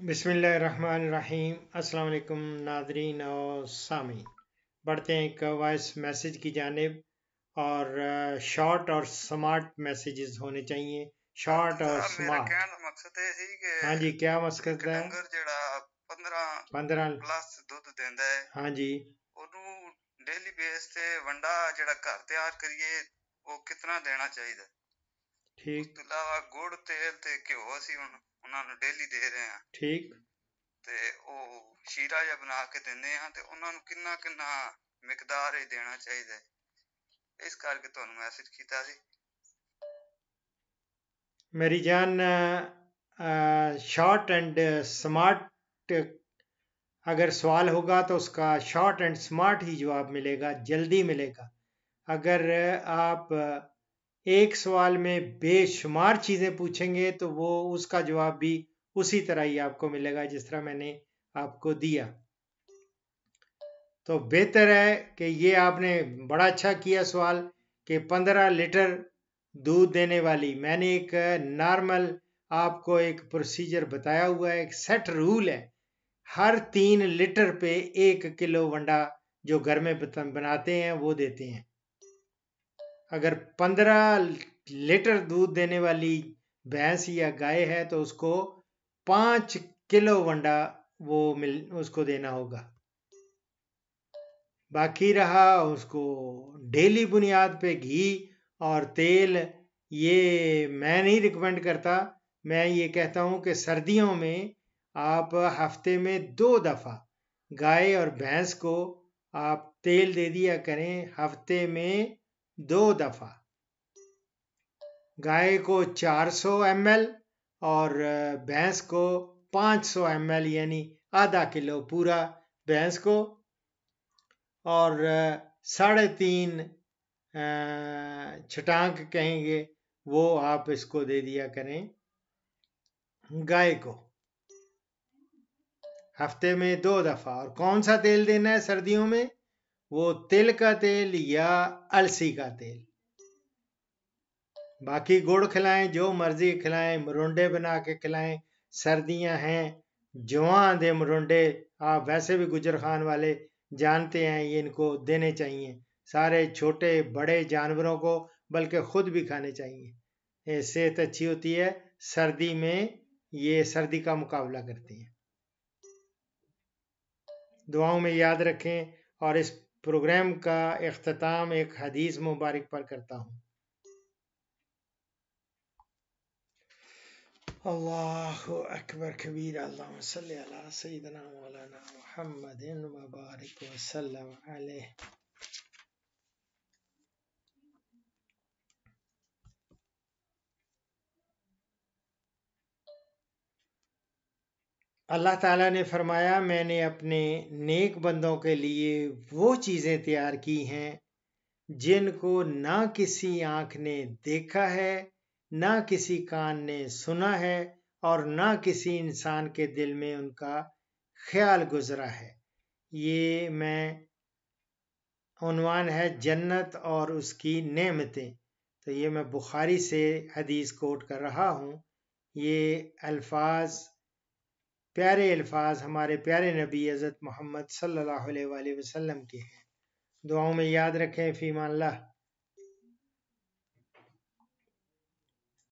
बिसमीम अल्लाम नादरीन और सामी बढ़ते हैं एक वॉइस मैसेज की जानब और शॉर्ट और स्मार्ट मैसेजेस होने चाहिए शॉर्ट और हाँ, स्मार्ट मकसद हाँ जी क्या मकसद है पंद्रह प्लस ਦੁੱਧ ਦਿੰਦਾ ਹੈ ਹਾਂਜੀ ਉਹਨੂੰ ਡੇਲੀ ਬੇਸ ਤੇ ਵੰਡਾ ਜਿਹੜਾ ਘਰ ਤਿਆਰ ਕਰੀਏ ਉਹ ਕਿਤਨਾ ਦੇਣਾ ਚਾਹੀਦਾ ਠੀਕ ਤੋਂ ਇਲਾਵਾ ਉਹਨਾਂ ਨੂੰ ਡੇਲੀ ਦੇ ਰਹੇ ਆ ਠੀਕ ਤੇ ਉਹ ਸ਼ੀਰਾ ਜਿਹਾ ਬਣਾ ਕੇ ਦਿੰਦੇ ਆ ਤੇ ਉਹਨਾਂ ਨੂੰ ਕਿੰਨਾ ਕਿੰਨਾ ਮਿਕਦਾਰ ਹੀ ਦੇਣਾ ਚਾਹੀਦਾ ਹੈ ਇਸ ਕਰਕੇ ਤੁਹਾਨੂੰ ਮੈਸੇਜ ਕੀਤਾ ਸੀ ਮੇਰੀ ਜਾਨ शॉर्ट एंड स्मार्ट अगर सवाल होगा तो उसका शॉर्ट एंड स्मार्ट ही जवाब मिलेगा जल्दी मिलेगा अगर आप एक सवाल में बेशुमार चीज़ें पूछेंगे तो वो उसका जवाब भी उसी तरह ही आपको मिलेगा जिस तरह मैंने आपको दिया तो बेहतर है कि ये आपने बड़ा अच्छा किया सवाल कि पंद्रह लीटर दूध देने वाली मैंने एक नॉर्मल आपको एक प्रोसीजर बताया हुआ है एक सेट रूल है हर तीन लीटर पे एक किलो वंडा जो घर में बनाते हैं वो देते हैं अगर पंद्रह लीटर दूध देने वाली भैंस या गाय है तो उसको पाँच किलो वंडा वो मिल उसको देना होगा बाकी रहा उसको डेली बुनियाद पे घी और तेल ये मैं नहीं रिकमेंड करता मैं ये कहता हूँ कि सर्दियों में आप हफ्ते में दो दफ़ा गाय और भैंस को आप तेल दे दिया करें हफ्ते में दो दफ़ा गाय को 400 ml और भैंस को 500 ml यानी आधा किलो पूरा भैंस को और साढ़े तीन छटांक कहेंगे वो आप इसको दे दिया करें गाय को हफ्ते में दो दफ़ा और कौन सा तेल देना है सर्दियों में वो तिल का तेल या अलसी का तेल बाकी गुड़ खिलाएं जो मर्जी खिलाएं मुरुंडे बना के खिलाएं सर्दियां हैं जवां दे मुरुंडे आप वैसे भी गुजर खान वाले जानते हैं ये इनको देने चाहिए सारे छोटे बड़े जानवरों को बल्कि खुद भी खाने चाहिए ये सेहत अच्छी होती है सर्दी में ये सर्दी का मुकाबला करती है दुआओं में याद रखें और इस प्रोग्राम का अख्ताम एक हदीस मुबारक पर करता हूँ अल्लाह अकबर कबीर अल्लाह सईदना मौलाना सल्लल्लाहु मुबारक वसलम अल्लाह ताला ने फरमाया मैंने अपने नेक बंदों के लिए वो चीज़ें तैयार की हैं जिनको ना किसी आँख ने देखा है ना किसी कान ने सुना है और ना किसी इंसान के दिल में उनका ख्याल गुजरा है ये मैं उनवान है जन्नत और उसकी नेमतें तो ये मैं बुखारी से हदीस कोट कर रहा हूँ ये अल्फाज प्यारे अल्फाज हमारे प्यारे नबी हज़रत मोहम्मद सल्लल्लाहु अलैहि वसल्लम के हैं दुआओं में याद रखें फ़ीमान ला